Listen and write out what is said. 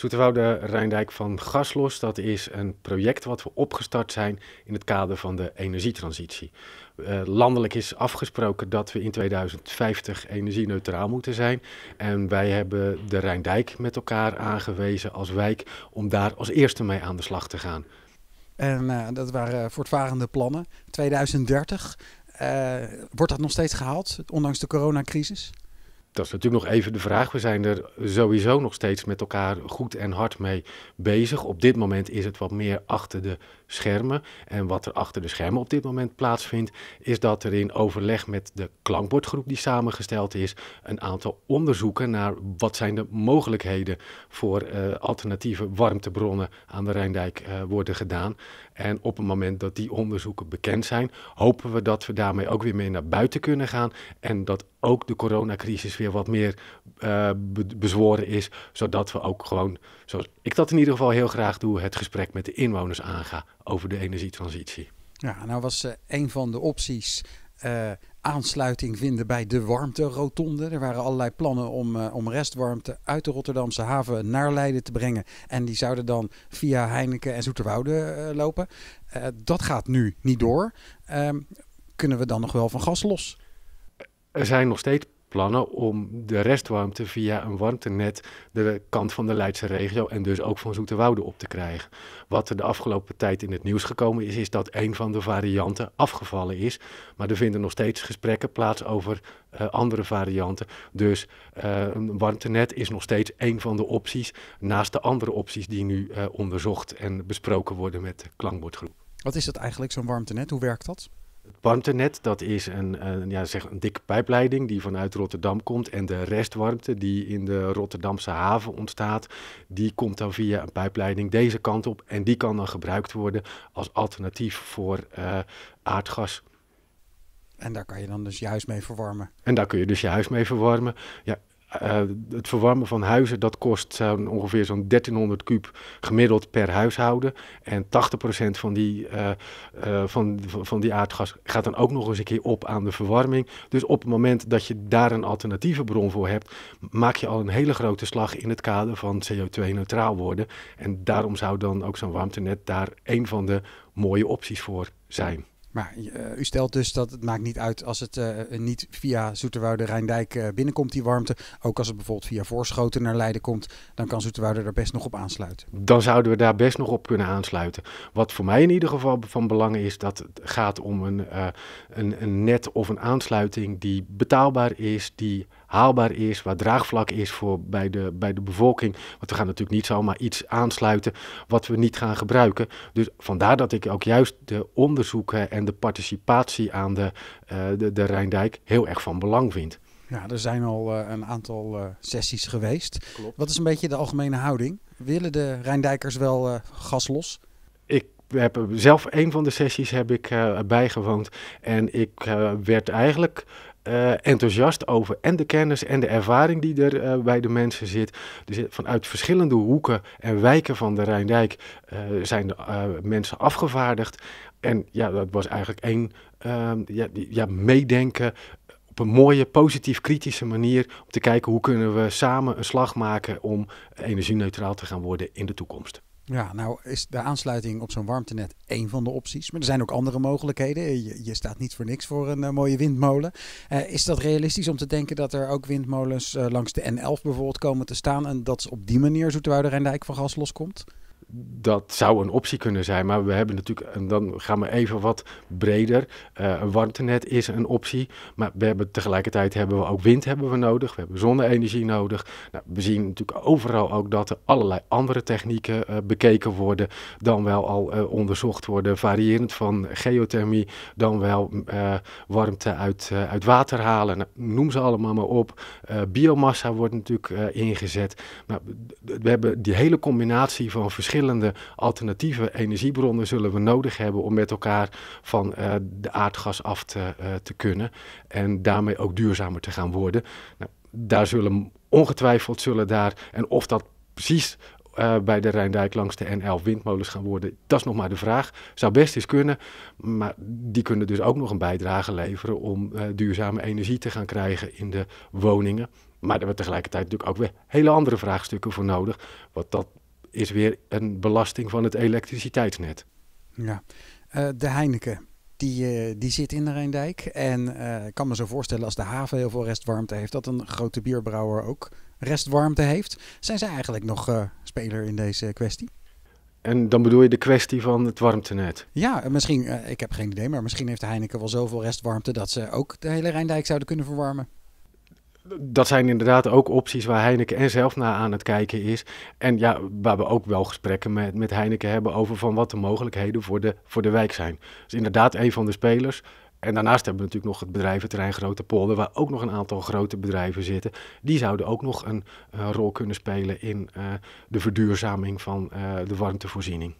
Zoeterwoude Rijndijk van Gaslos. dat is een project wat we opgestart zijn in het kader van de energietransitie. Eh, landelijk is afgesproken dat we in 2050 energie-neutraal moeten zijn. En wij hebben de Rijndijk met elkaar aangewezen als wijk om daar als eerste mee aan de slag te gaan. En eh, dat waren voortvarende plannen. 2030, eh, wordt dat nog steeds gehaald, ondanks de coronacrisis? dat is natuurlijk nog even de vraag. We zijn er sowieso nog steeds met elkaar goed en hard mee bezig. Op dit moment is het wat meer achter de schermen. En wat er achter de schermen op dit moment plaatsvindt, is dat er in overleg met de klankbordgroep die samengesteld is, een aantal onderzoeken naar wat zijn de mogelijkheden voor eh, alternatieve warmtebronnen aan de Rijndijk eh, worden gedaan. En op het moment dat die onderzoeken bekend zijn, hopen we dat we daarmee ook weer mee naar buiten kunnen gaan en dat ook de coronacrisis weer wat meer uh, bezworen is. Zodat we ook gewoon, zoals ik dat in ieder geval heel graag doe, het gesprek met de inwoners aanga over de energietransitie. Ja, nou was eh, een van de opties eh, aansluiting vinden bij de warmterotonde. Er waren allerlei plannen om, om restwarmte uit de Rotterdamse haven naar Leiden te brengen. En die zouden dan via Heineken en Zoeterwoude lopen. dat gaat nu niet door. Ehm, kunnen we dan nog wel van gas los? er zijn nog steeds plannen om de restwarmte via een warmtenet de kant van de Leidse regio en dus ook van Zoeterwoude op te krijgen. Wat er de afgelopen tijd in het nieuws gekomen is, is dat een van de varianten afgevallen is. Maar er vinden nog steeds gesprekken plaats over eh, andere varianten. Dus eh, een warmtenet is nog steeds een van de opties naast de andere opties die nu eh, onderzocht en besproken worden met de klankbordgroep. Wat is dat eigenlijk, zo'n warmtenet? Hoe werkt dat? Het warmtenet, dat is een, ja, zeg een dikke pijpleiding die vanuit Rotterdam komt. En de restwarmte die in de Rotterdamse haven ontstaat, die komt dan via een pijpleiding deze kant op. En die kan dan gebruikt worden als alternatief voor eh, aardgas. En daar kan je dan dus je huis mee verwarmen. En daar kun je dus je huis mee verwarmen. Ja, eh, het verwarmen van huizen, dat kost eh, ongeveer zo'n 1300 kuub gemiddeld per huishouden. En 80% van die, eh, van, van die aardgas gaat dan ook nog eens een keer op aan de verwarming. Dus op het moment dat je daar een alternatieve bron voor hebt, maak je al een hele grote slag in het kader van CO2-neutraal worden. En daarom zou dan ook zo'n warmtenet daar een van de mooie opties voor zijn. Maar eh, u stelt dus dat het maakt niet uit als het eh, niet via Zoeterwoude Rijndijk eh, binnenkomt, die warmte. Ook als het bijvoorbeeld via Voorschoten naar Leiden komt, dan kan Zoeterwoude daar best nog op aansluiten. Dan zouden we daar best nog op kunnen aansluiten. Wat voor mij in ieder geval van belang is, dat het gaat om een, een, een net of een aansluiting die betaalbaar is, die haalbaar is, waar draagvlak is voor bij de, bij de bevolking. Want we gaan natuurlijk niet zomaar iets aansluiten wat we niet gaan gebruiken. Dus vandaar dat ik ook juist de onderzoeken en de participatie aan de, eh, de, de Rijndijk heel erg van belang vind. Ja, er zijn al eh, een aantal eh, sessies geweest. Klopt. Wat is een beetje de algemene houding? Willen de Rijndijkers wel uh, gas los? Ik heb zelf een van de sessies heb ik bijgewoond en ik werd eigenlijk eh, enthousiast over. En de kennis en de ervaring die er eh, bij de mensen zit. Dus eh, vanuit verschillende hoeken en wijken van de Rijndijk zijn mensen afgevaardigd. En ja, dat was eigenlijk een ehm, ja, ja, meedenken. Op een mooie, positief kritische manier. Om te kijken hoe kunnen we samen een slag maken om energie-neutraal te gaan worden in de toekomst. Ja, nou is de aansluiting op zo'n warmtenet één van de opties. Maar er zijn ook andere mogelijkheden. Je, je staat niet voor niks voor een eh, mooie windmolen. Eh, is dat realistisch om te denken dat er ook windmolens eh, langs de N11 bijvoorbeeld komen te staan... en dat op die manier Zoeterwoude Rijndijk van gas loskomt? dat zou een optie kunnen zijn, maar we hebben natuurlijk, en dan gaan we even wat breder. Eh, een warmtenet is een optie, maar we hebben tegelijkertijd hebben we ook wind hebben we nodig, we hebben zonne-energie nodig. Nou, we zien natuurlijk overal ook dat er allerlei andere technieken eh, bekeken worden, dan wel al eh, onderzocht worden, variërend van geothermie, dan wel warmte uit, uit water halen. Nou, noem ze allemaal maar op. biomassa wordt natuurlijk ingezet. Nou, we hebben die hele combinatie van verschillende verschillende alternatieve energiebronnen zullen we nodig hebben om met elkaar van eh, de aardgas af te, eh, te, kunnen. En daarmee ook duurzamer te gaan worden. Nou, daar zullen ongetwijfeld zullen daar, en of dat precies eh, bij de Rijndijk langs de N11 windmolens gaan worden. Dat is nog maar de vraag. Zou best eens kunnen, maar die kunnen dus ook nog een bijdrage leveren om duurzame energie te gaan krijgen in de woningen. Maar daar hebben we tegelijkertijd natuurlijk ook weer hele andere vraagstukken voor nodig. Wat dat is weer een belasting van het elektriciteitsnet. Ja, eh, de Heineken. Die, eh, die zit in de Rijndijk. En eh, ik kan me zo voorstellen, als de haven heel veel restwarmte heeft, dat een grote bierbrouwer ook restwarmte heeft. Zijn zij eigenlijk nog speler in deze kwestie? En dan bedoel je de kwestie van het warmtenet? Ja, misschien, ik heb geen idee, maar misschien heeft de Heineken wel zoveel restwarmte dat ze ook de hele Rijndijk zouden kunnen verwarmen dat zijn inderdaad ook opties waar Heineken en zelf naar aan het kijken is. En ja, waar we ook wel gesprekken met, met Heineken hebben over van wat de mogelijkheden voor de, voor de wijk zijn. Dus inderdaad een van de spelers. En daarnaast hebben we natuurlijk nog het bedrijventerrein Grote Polder, waar ook nog een aantal grote bedrijven zitten. Die zouden ook nog een rol kunnen spelen in eh, de verduurzaming van eh, de warmtevoorziening.